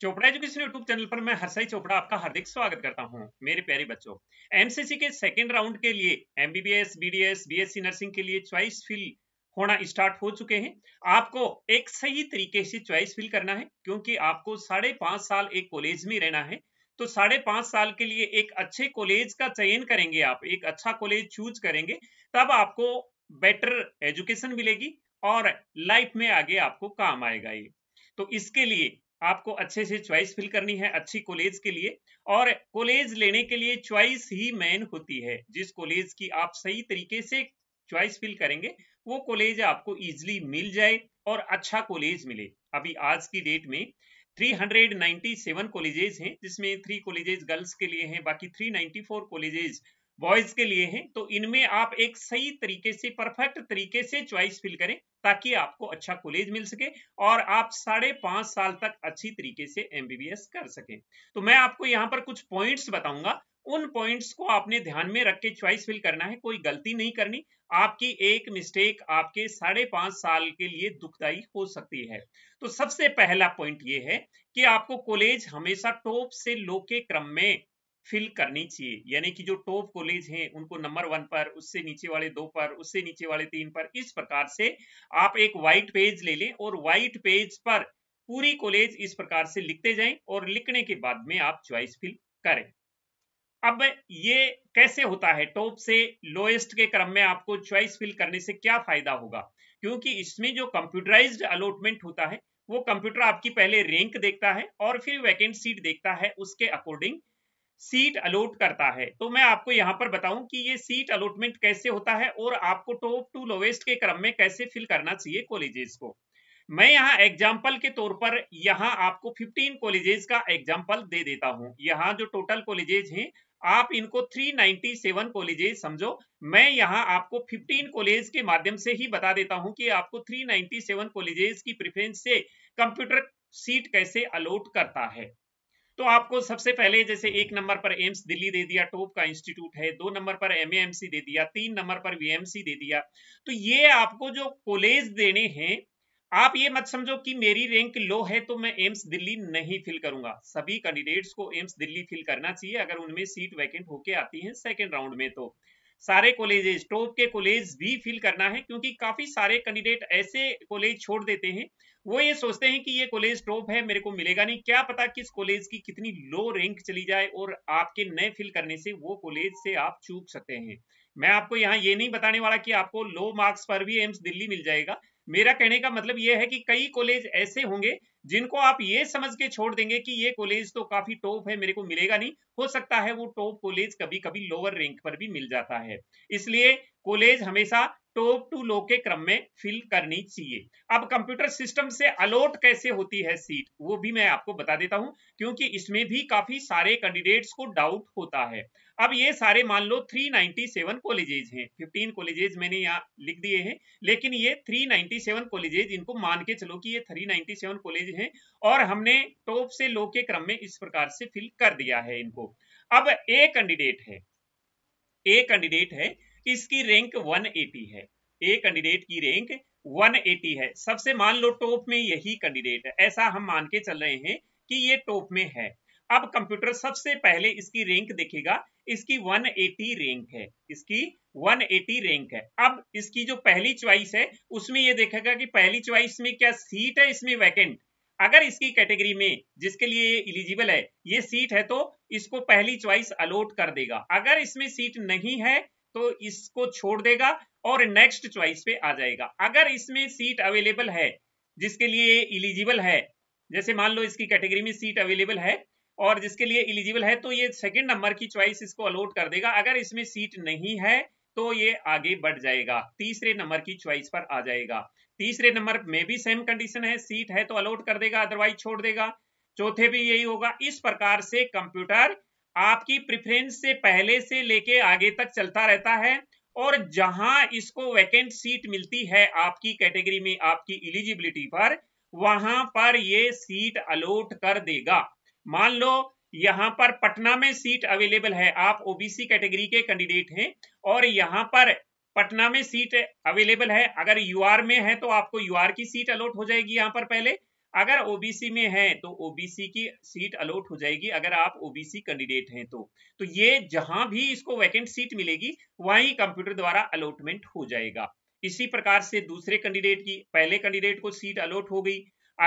Chopra education YouTube channel पर मैं हरसाई चोपड़ा आपका हार्दिक स्वागत करता हूं मेरे प्यारे बच्चों एमसीसी के सेकेंड राउंड के लिए एमबीबीएस बीडीएस बीएससी नर्सिंग के लिए चॉइस फिल होना स्टार्ट हो चुके हैं आपको एक सही तरीके से चॉइस फिल करना है क्योंकि आपको साढ़े पांच साल एक कॉलेज में रहना है तो साढ़े पांच साल के लिए एक अच्छे कॉलेज का चयन करेंगे आप एक अच्छा कॉलेज चूज करेंगे तब आपको बेटर एजुकेशन मिलेगी और लाइफ में आगे आपको काम आएगा ये तो इसके लिए आपको अच्छे से चॉइस फिल करनी है अच्छी कॉलेज के लिए और कॉलेज लेने के लिए चॉइस ही मेन होती है जिस कॉलेज की आप सही तरीके से चॉइस फिल करेंगे वो कॉलेज आपको इजिली मिल जाए और अच्छा कॉलेज मिले अभी आज की डेट में 397 कॉलेजेस हैं जिसमें थ्री कॉलेजेस गर्ल्स के लिए हैं बाकी 394 कॉलेजेस बॉयज के लिए हैं तो इनमें आप एक सही तरीके से परफेक्ट तरीके से चॉइस फिल करें ताकि आपको अच्छा कॉलेज मिल सके और आप साढ़े पांच साल तक अच्छी तरीके से एमबीबीएस कर सके तो मैं आपको यहाँ पर कुछ पॉइंट्स बताऊंगा उन पॉइंट्स को आपने ध्यान में रख के चॉइस फिल करना है कोई गलती नहीं करनी आपकी एक मिस्टेक आपके साढ़े पांच साल के लिए दुखदायी हो सकती है तो सबसे पहला पॉइंट ये है कि आपको कॉलेज हमेशा टॉप से लो के क्रम में फिल करनी चाहिए यानी कि जो टॉप कॉलेज हैं उनको नंबर वन पर उससे नीचे वाले दो पर उससे नीचे वाले तीन पर इस प्रकार से आप एक व्हाइट पेज ले लें और व्हाइट पेज पर पूरी कॉलेज इस प्रकार से लिखते जाएं और लिखने के बाद में आप चॉइस फिल करें अब ये कैसे होता है टॉप से लोएस्ट के क्रम में आपको चॉइस फिल करने से क्या फायदा होगा क्योंकि इसमें जो कंप्यूटराइज अलॉटमेंट होता है वो कंप्यूटर आपकी पहले रैंक देखता है और फिर वैकेंट सीट देखता है उसके अकॉर्डिंग सीट अलोट करता है तो मैं आपको यहाँ पर बताऊं कि ये सीट अलोटमेंट कैसे होता है और आपको टॉप टू लोवेस्ट के क्रम में कैसे फिल करना चाहिए कॉलेजेस को मैं यहाँ एग्जाम्पल के तौर पर यहाँ आपको 15 कॉलेजेस का एग्जाम्पल दे देता हूँ यहाँ जो टोटल कॉलेजेस हैं आप इनको 397 नाइनटी कॉलेजेस समझो मैं यहाँ आपको 15 कॉलेज के माध्यम से ही बता देता हूँ कि आपको 397 नाइनटी कॉलेजेस की प्रिफरेंस से कंप्यूटर सीट कैसे अलॉट करता है तो आपको सबसे पहले जैसे एक नंबर पर एम्स दिल्ली दे दिया टॉप का इंस्टीट्यूट है दो नंबर पर एमएमसी दे दिया तीन नंबर पर वीएमसी दे दिया तो ये आपको जो कॉलेज देने हैं आप ये मत समझो कि मेरी रैंक लो है तो मैं एम्स दिल्ली नहीं फिल करूंगा सभी कैंडिडेट्स को एम्स दिल्ली फिल करना चाहिए अगर उनमें सीट वैकेंट होके आती है सेकेंड राउंड में तो सारे कॉलेजेस टॉप के कॉलेज भी फिल करना है क्योंकि काफी सारे कैंडिडेट ऐसे कॉलेज छोड़ देते हैं वो ये सोचते हैं कि ये कॉलेज टॉप है मेरे को मिलेगा नहीं क्या पता किस कॉलेज की कितनी लो रैंक चली जाए और आपके नए फिल करने से वो कॉलेज से आप चूक सकते हैं मैं आपको यहाँ ये नहीं बताने वाला कि आपको लो मार्क्स पर भी एम्स दिल्ली मिल जाएगा मेरा कहने का मतलब यह है कि कई कॉलेज ऐसे होंगे जिनको आप ये समझ के छोड़ देंगे कि ये कॉलेज तो काफी टॉप है मेरे को मिलेगा नहीं हो सकता है वो टॉप कॉलेज कभी कभी लोअर रैंक पर भी मिल जाता है इसलिए कॉलेज हमेशा टॉप टू लो के क्रम में फिल करनी चाहिए अब कंप्यूटर सिस्टम से अलॉट कैसे होती है सीट वो भी मैं आपको बता देता हूं क्योंकि इसमें भी काफी सारे कैंडिडेट्स को डाउट होता है अब ये सारे मान लो 397 कॉलेजेज हैं 15 कॉलेजेज मैंने यहाँ लिख दिए हैं लेकिन ये 397 कॉलेजेज इनको मान के चलो कि ये 397 कॉलेज हैं और हमने टॉप से लो के क्रम में इस प्रकार से फिल कर दिया है इनको अब ए कैंडिडेट है ए कैंडिडेट है किसकी रैंक 180 है ए कैंडिडेट की रैंक 180 है सबसे मान लो टॉप में यही कैंडिडेट है ऐसा हम मान के चल रहे हैं कि ये टॉप में है अब कंप्यूटर सबसे पहले इसकी रैंक देखेगा इसकी 180 रैंक है इसकी 180 रैंक है अब इसकी जो पहली च्वाइस है उसमें ये देखेगा कि पहली च्वाइस में क्या सीट है इसमें वैकेंट अगर इसकी कैटेगरी में जिसके लिए ये इलिजिबल है ये सीट है तो इसको पहली च्वाइस अलॉट कर देगा अगर इसमें सीट नहीं है तो इसको छोड़ देगा और नेक्स्ट चॉइस पे आ जाएगा अगर इसमें सीट अवेलेबल है जिसके लिए इलिजिबल है जैसे मान लो इसकी कैटेगरी में सीट अवेलेबल है और जिसके लिए इलिजिबल है तो ये सेकंड नंबर की चॉइस इसको अलॉट कर देगा अगर इसमें सीट नहीं है तो ये आगे बढ़ जाएगा तीसरे नंबर की चॉइस पर आ जाएगा तीसरे नंबर में भी सेम कंडीशन है सीट है तो अलॉट कर देगा अदरवाइज छोड़ देगा चौथे भी यही होगा इस प्रकार से कंप्यूटर आपकी प्रिफरेंस से पहले से लेके आगे तक चलता रहता है और जहां इसको वैकेंट सीट मिलती है आपकी कैटेगरी में आपकी इलिजिबिलिटी पर वहां पर ये सीट अलॉट कर देगा मान लो यहां पर पटना में सीट अवेलेबल है आप ओबीसी कैटेगरी के कैंडिडेट हैं और यहाँ पर पटना में सीट अवेलेबल है अगर यूआर में है तो आपको यूआर की सीट अलॉट हो जाएगी यहाँ पर पहले अगर ओबीसी में है तो ओबीसी की सीट अलॉट हो जाएगी अगर आप ओबीसी कैंडिडेट हैं तो तो ये जहां भी इसको वैकेंट सीट मिलेगी वहीं कंप्यूटर द्वारा अलॉटमेंट हो जाएगा इसी प्रकार से दूसरे कैंडिडेट की पहले कैंडिडेट को सीट अलॉट हो गई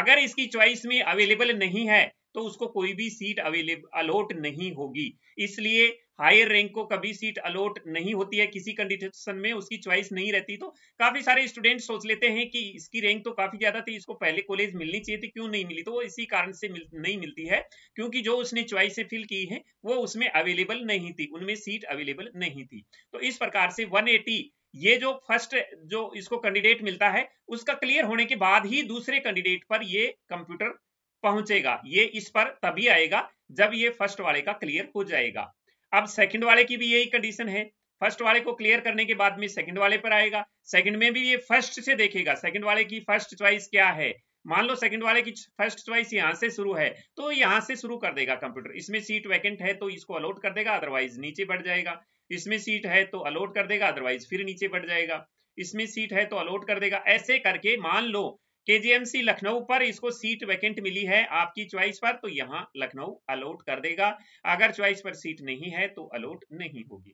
अगर इसकी चॉइस में अवेलेबल नहीं है तो उसको कोई भी सीट अवेलेबल अलॉट नहीं होगी इसलिए हायर रैंक को कभी सीट अलॉट नहीं होती है किसी कंडीशन में उसकी चॉइस नहीं रहती तो काफी सारे स्टूडेंट सोच लेते हैं कि इसकी रैंक तो काफी ज्यादा थी इसको पहले कॉलेज मिलनी चाहिए थी क्यों नहीं मिली तो वो इसी कारण से मिल, नहीं मिलती है क्योंकि जो उसने च्वाइस से फिल की है वो उसमें अवेलेबल नहीं थी उनमें सीट अवेलेबल नहीं थी तो इस प्रकार से वन ये जो फर्स्ट जो इसको कैंडिडेट मिलता है उसका क्लियर होने के बाद ही दूसरे कैंडिडेट पर ये कंप्यूटर पहुंचेगा ये इस पर तभी आएगा जब ये फर्स्ट वाले का क्लियर हो जाएगा अब सेकंड वाले की भी यही कंडीशन है फर्स्ट वाले को क्लियर करने के बाद में सेकंड वाले पर आएगा सेकंड में भी ये फर्स्ट से देखेगा सेकंड वाले की फर्स्ट च्वाइस क्या है मान लो सेकंड वाले की फर्स्ट च्वाइस यहाँ से शुरू है तो यहाँ से शुरू कर देगा कंप्यूटर इसमें सीट वैकेंट है तो इसको अलॉट कर देगा अदरवाइज नीचे बढ़ जाएगा इसमें सीट है तो अलॉट कर देगा अदरवाइज फिर नीचे बढ़ जाएगा इसमें सीट है तो अलॉट कर देगा ऐसे करके मान लो केजीएमसी लखनऊ पर इसको सीट वैकेंट मिली है आपकी च्वाइस पर तो यहाँ लखनऊ अलॉट कर देगा अगर च्वाइस पर सीट नहीं है तो अलॉट नहीं होगी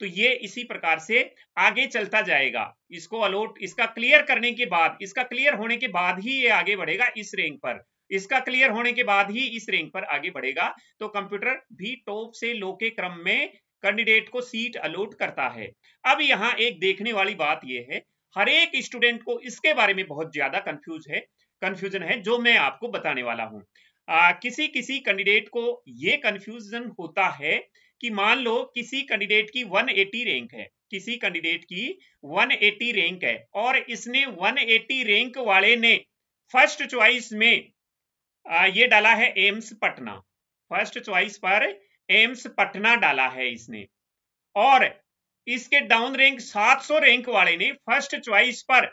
तो ये इसी प्रकार से आगे चलता जाएगा इसको अलॉट इसका क्लियर करने के बाद इसका क्लियर होने के बाद ही ये आगे बढ़ेगा इस रैंक पर इसका क्लियर होने के बाद ही इस रैंक पर आगे बढ़ेगा तो कंप्यूटर भी टॉप से लो के क्रम में कैंडिडेट को सीट अलॉट करता है अब यहां एक देखने वाली बात यह है हर एक स्टूडेंट को इसके बारे में बहुत ज्यादा कंफ्यूज है कंफ्यूजन है जो मैं आपको बताने वाला हूँ किसी किसी कैंडिडेट को ये कंफ्यूजन होता है कि मान लो किसी कैंडिडेट की 180 रैंक है किसी कैंडिडेट की 180 रैंक है और इसने 180 रैंक वाले ने फर्स्ट चॉइस में आ, ये डाला है एम्स पटना फर्स्ट चॉइस पर एम्स पटना डाला है इसने और इसके डाउन रैंक 700 रैंक वाले ने फर्स्ट च्वाइस पर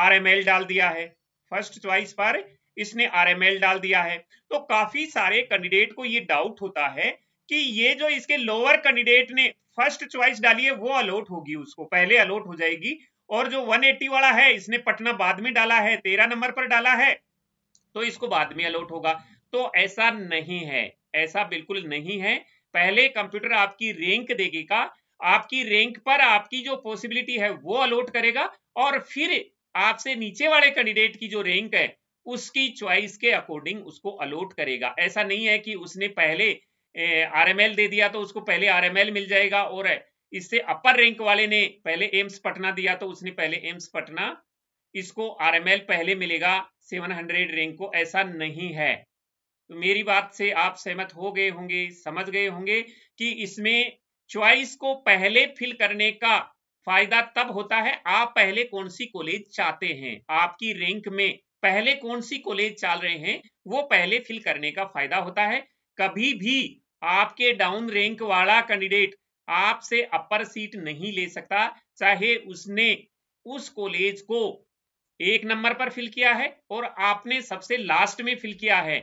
आरएमएल डाल दिया है फर्स्ट च्वाइस पर इसने आरएमएल डाल दिया है तो काफी सारे कैंडिडेट को ये डाउट होता है कि ये जो इसके लोअर कैंडिडेट ने फर्स्ट च्वाइस डाली है वो अलॉट होगी उसको पहले अलॉट हो जाएगी और जो 180 वाला है इसने पटना बाद में डाला है तेरह नंबर पर डाला है तो इसको बाद में अलॉट होगा तो ऐसा नहीं है ऐसा बिल्कुल नहीं है पहले कंप्यूटर आपकी रैंक देगी का आपकी रैंक पर आपकी जो पॉसिबिलिटी है वो अलॉट करेगा और फिर आपसे नीचे वाले कैंडिडेट की जो रैंक है उसकी चॉइस के अकॉर्डिंग उसको अलॉट करेगा ऐसा नहीं है कि उसने पहले आरएमएल दे दिया तो उसको पहले आरएमएल मिल जाएगा और इससे अपर रैंक वाले ने पहले एम्स पटना दिया तो उसने पहले एम्स पटना इसको आरएमएल पहले मिलेगा 700 रैंक को ऐसा नहीं है तो मेरी बात से आप सहमत हो गए होंगे समझ गए होंगे कि इसमें चॉइस को पहले फिल करने का फायदा तब होता है आप पहले कौन सी कॉलेज चाहते हैं आपकी रैंक में पहले कौन सी कॉलेज चल रहे हैं वो पहले फिल करने का फायदा होता है कभी भी आपके डाउन रैंक वाला कैंडिडेट आपसे अपर सीट नहीं ले सकता चाहे उसने उस कॉलेज को एक नंबर पर फिल किया है और आपने सबसे लास्ट में फिल किया है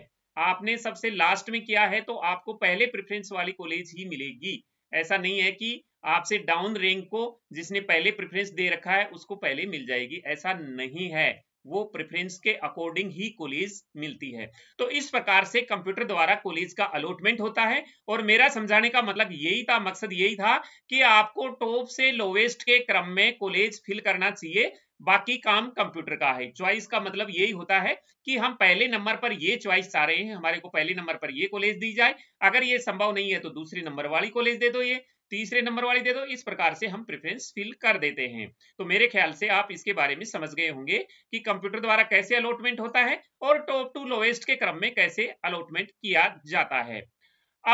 आपने सबसे लास्ट में किया है तो आपको पहले प्रेफरेंस वाली कॉलेज ही मिलेगी ऐसा नहीं है कि आपसे डाउन रैंक को जिसने पहले प्रेफरेंस दे रखा है उसको पहले मिल जाएगी ऐसा नहीं है वो प्रेफरेंस के अकॉर्डिंग ही कॉलेज मिलती है तो इस प्रकार से कंप्यूटर द्वारा कॉलेज का अलॉटमेंट होता है और मेरा समझाने का मतलब यही था मकसद यही था कि आपको टॉप से लोवेस्ट के क्रम में कॉलेज फिल करना चाहिए बाकी काम कंप्यूटर का है चॉइस का मतलब यही होता है कि हम पहले नंबर पर ये चॉइस चाह रहे हैं हमारे को पहले नंबर पर ये कॉलेज दी जाए अगर ये संभव नहीं है तो दूसरे नंबर वाली कॉलेज दे दो ये तीसरे नंबर वाली दे दो इस प्रकार से हम प्रेफरेंस फिल कर देते हैं तो मेरे ख्याल से आप इसके बारे में समझ गए होंगे कि कंप्यूटर द्वारा कैसे अलॉटमेंट होता है और टॉप टू लोवेस्ट के क्रम में कैसे अलॉटमेंट किया जाता है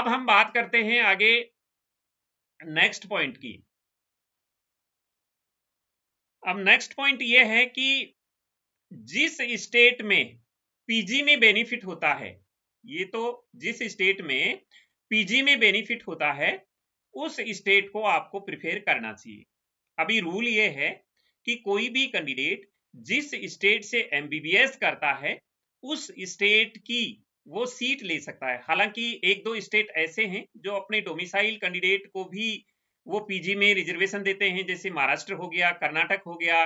अब हम बात करते हैं आगे नेक्स्ट पॉइंट की अब नेक्स्ट पॉइंट ये है कि जिस स्टेट में पीजी में बेनिफिट होता है ये तो जिस स्टेट में पीजी में बेनिफिट होता है उस स्टेट को आपको प्रिफेयर करना चाहिए अभी रूल ये है कि कोई भी कैंडिडेट जिस स्टेट से एमबीबीएस करता है उस स्टेट की वो सीट ले सकता है हालांकि एक दो स्टेट ऐसे हैं जो अपने डोमिसाइल कैंडिडेट को भी वो पीजी में रिजर्वेशन देते हैं जैसे महाराष्ट्र हो गया कर्नाटक हो गया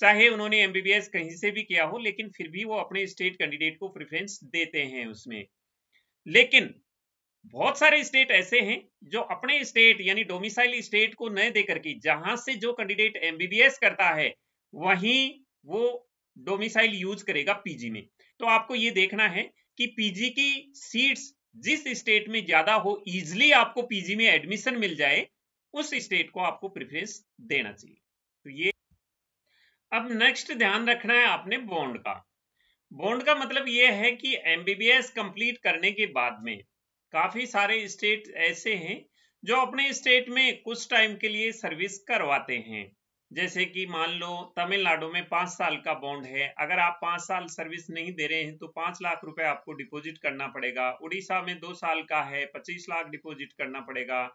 चाहे उन्होंने एमबीबीएस कहीं से भी किया हो लेकिन फिर भी वो अपने स्टेट कैंडिडेट को प्रेफरेंस देते हैं उसमें लेकिन बहुत सारे स्टेट ऐसे हैं जो अपने स्टेट यानी डोमिसाइल स्टेट को न देकर के जहां से जो कैंडिडेट एमबीबीएस करता है वहीं वो डोमिसाइल यूज करेगा पीजी में तो आपको ये देखना है कि पीजी की सीट्स जिस स्टेट में ज्यादा हो इजिली आपको पीजी में एडमिशन मिल जाए उस स्टेट को आपको प्रिफरेंस देना चाहिए तो ये अब नेक्स्ट ध्यान रखना है आपने बॉन्ड का बॉन्ड का मतलब ये है कि एमबीबीएस कंप्लीट करने के बाद में काफी सारे स्टेट ऐसे हैं जो अपने स्टेट में कुछ टाइम के लिए सर्विस करवाते हैं जैसे कि मान लो तमिलनाडु में पांच साल का बॉन्ड है अगर आप पांच साल सर्विस नहीं दे रहे हैं तो पांच लाख रुपए आपको डिपॉजिट करना पड़ेगा उड़ीसा में दो साल का है पच्चीस लाख डिपॉजिट करना पड़ेगा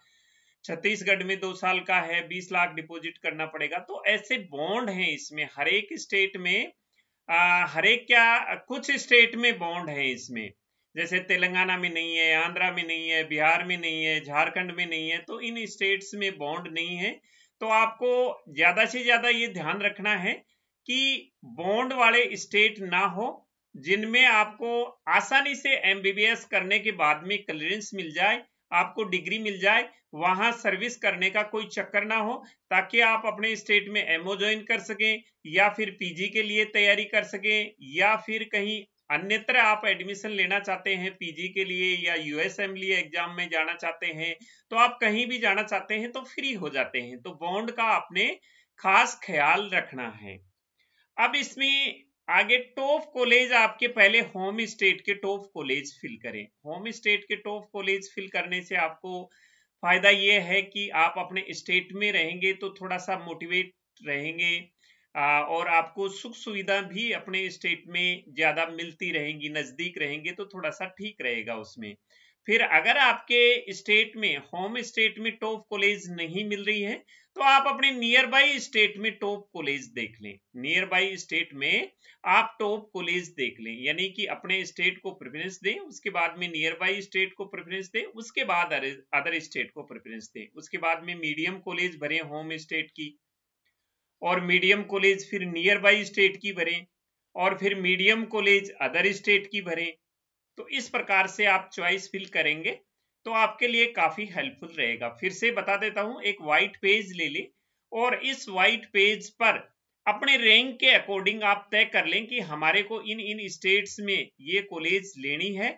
छत्तीसगढ़ में दो साल का है बीस लाख डिपॉजिट करना पड़ेगा तो ऐसे बॉन्ड हैं इसमें हर एक स्टेट में हर एक क्या कुछ स्टेट में बॉन्ड है इसमें जैसे तेलंगाना में नहीं है आंध्रा में नहीं है बिहार में नहीं है झारखंड में नहीं है तो इन स्टेट्स में बॉन्ड नहीं है तो आपको ज्यादा से ज्यादा ये ध्यान रखना है कि बॉन्ड वाले स्टेट ना हो जिनमें आपको आसानी से एमबीबीएस करने के बाद में क्लियरेंस मिल जाए आपको डिग्री मिल जाए वहां सर्विस करने का कोई चक्कर ना हो ताकि आप अपने स्टेट में एमओ ज्वाइन कर सकें या फिर पीजी के लिए तैयारी कर सकें या फिर कहीं अन्यत्र आप एडमिशन लेना चाहते हैं पीजी के लिए या यूएसएमली एग्जाम में जाना चाहते हैं तो आप कहीं भी जाना चाहते हैं तो फ्री हो जाते हैं तो बॉन्ड का आपने खास ख्याल रखना है अब इसमें आगे टॉप कॉलेज आपके पहले होम स्टेट के टॉप कॉलेज फिल करें होम स्टेट के टॉप कॉलेज फिल करने से आपको फायदा ये है कि आप अपने स्टेट में रहेंगे तो थोड़ा सा मोटिवेट रहेंगे और आपको सुख सुविधा भी अपने स्टेट में ज़्यादा मिलती रहेंगी नज़दीक रहेंगे तो थोड़ा सा ठीक रहेगा उसमें फिर अगर आपके स्टेट में होम स्टेट में टॉप कॉलेज नहीं मिल रही है तो आप अपने नियर बाई स्टेट में टॉप कॉलेज देख लें नियर बाई स्टेट में आप टॉप कॉलेज देख लें यानी कि अपने स्टेट को प्रेफरेंस दें उसके बाद में नियर बाई स्टेट को प्रेफरेंस दें उसके बाद अदर स्टेट को प्रेफरेंस दें उसके बाद में मीडियम कॉलेज भरे होम स्टेट की और मीडियम कॉलेज फिर नियर बाई स्टेट की भरे और फिर मीडियम कॉलेज अदर स्टेट की भरे तो इस प्रकार से आप चॉइस फिल करेंगे तो आपके लिए काफी हेल्पफुल रहेगा फिर से बता देता हूं एक वाइट पेज ले ले और इस व्हाइट पेज पर अपने रैंक के अकॉर्डिंग आप तय कर लें कि हमारे को इन इन स्टेट्स में ये कॉलेज लेनी है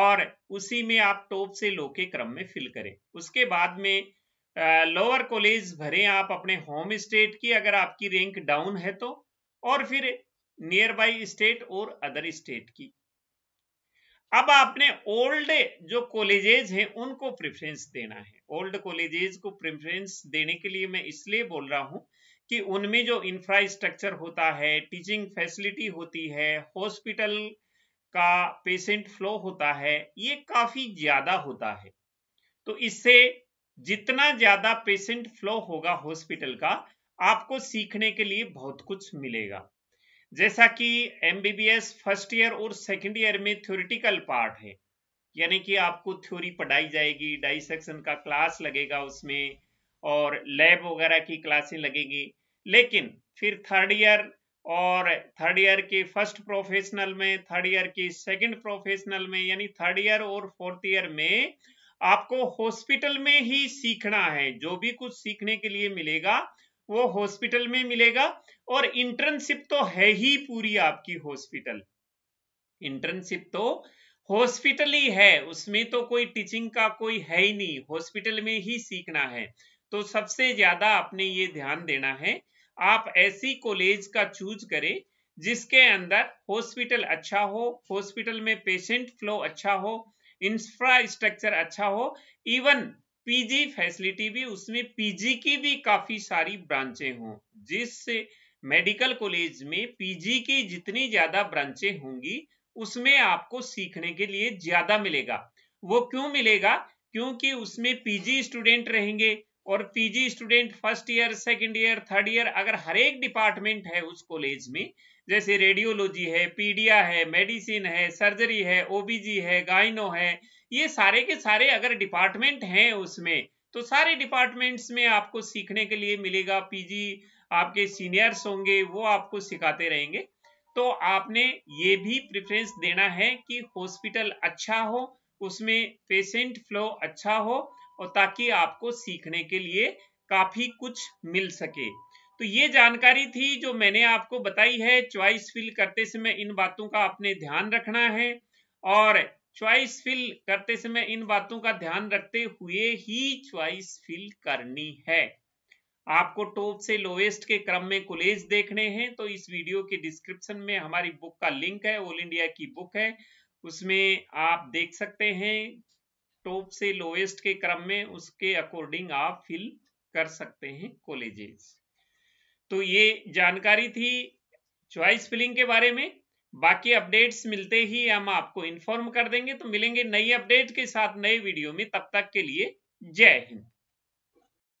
और उसी में आप टॉप से लो के क्रम में फिल करें उसके बाद में लोअर कॉलेज भरें आप अपने होम स्टेट की अगर आपकी रैंक डाउन है तो और फिर नियर बाई स्टेट और अदर स्टेट की अब आपने ओल्ड जो कॉलेजेज हैं उनको प्रेफरेंस देना है ओल्ड कॉलेजेज को प्रेफरेंस देने के लिए मैं इसलिए बोल रहा हूँ कि उनमें जो इंफ्रास्ट्रक्चर होता है टीचिंग फैसिलिटी होती है हॉस्पिटल का पेशेंट फ्लो होता है ये काफ़ी ज़्यादा होता है तो इससे जितना ज़्यादा पेशेंट फ्लो होगा हॉस्पिटल का आपको सीखने के लिए बहुत कुछ मिलेगा जैसा कि एमबीबीएस फर्स्ट ईयर और सेकेंड ईयर में थ्योरिटिकल पार्ट है यानी कि आपको थ्योरी पढ़ाई जाएगी डाइसेक्शन का क्लास लगेगा उसमें और लैब वगैरह की क्लासें लगेगी लेकिन फिर थर्ड ईयर और थर्ड ईयर के फर्स्ट प्रोफेशनल में थर्ड ईयर के सेकंड प्रोफेशनल में यानी थर्ड ईयर और फोर्थ ईयर में आपको हॉस्पिटल में ही सीखना है जो भी कुछ सीखने के लिए मिलेगा वो हॉस्पिटल में मिलेगा और इंटर्नशिप तो है ही पूरी आपकी हॉस्पिटल इंटर्नशिप तो हॉस्पिटल ही है उसमें तो कोई टीचिंग का कोई है ही नहीं हॉस्पिटल में ही सीखना है तो सबसे ज्यादा आपने ये ध्यान देना है आप ऐसी कॉलेज का चूज करें जिसके अंदर हॉस्पिटल अच्छा हो हॉस्पिटल में पेशेंट फ्लो अच्छा हो इंफ्रास्ट्रक्चर अच्छा हो इवन पीजी फैसिलिटी भी उसमें पीजी की भी काफी सारी ब्रांचें हों जिससे मेडिकल कॉलेज में पीजी की जितनी ज्यादा ब्रांचें होंगी उसमें आपको सीखने के लिए ज्यादा मिलेगा वो क्यों मिलेगा क्योंकि उसमें पीजी स्टूडेंट रहेंगे और PG student first year second year third year अगर हर एक डिपार्टमेंट है उस कॉलेज में जैसे रेडियोलॉजी है पीडिया है मेडिसिन है सर्जरी है ओबीजी है गाइनो है ये सारे के सारे अगर डिपार्टमेंट हैं उसमें तो सारे डिपार्टमेंट्स में आपको सीखने के लिए मिलेगा पीजी आपके सीनियर्स होंगे वो आपको सिखाते रहेंगे तो आपने ये भी प्रेफरेंस देना है कि हॉस्पिटल अच्छा हो उसमें पेशेंट फ्लो अच्छा हो और ताकि आपको सीखने के लिए काफी कुछ मिल सके तो ये जानकारी थी जो मैंने आपको बताई है चॉइस फिल करते समय इन बातों का आपने ध्यान रखना है और च्वाइस फिल करते समय इन बातों का ध्यान रखते हुए ही च्वाइस फिल करनी है आपको टॉप से लोवेस्ट के क्रम में कॉलेज देखने हैं तो इस वीडियो के डिस्क्रिप्शन में हमारी बुक का लिंक है ऑल इंडिया की बुक है उसमें आप देख सकते हैं टॉप से लोवेस्ट के क्रम में उसके अकॉर्डिंग आप फिल कर सकते हैं कॉलेजेस तो ये जानकारी थी चॉइस फिलिंग के बारे में बाकी अपडेट्स मिलते ही हम आपको इन्फॉर्म कर देंगे तो मिलेंगे नई अपडेट के साथ नए वीडियो में तब तक के लिए जय हिंद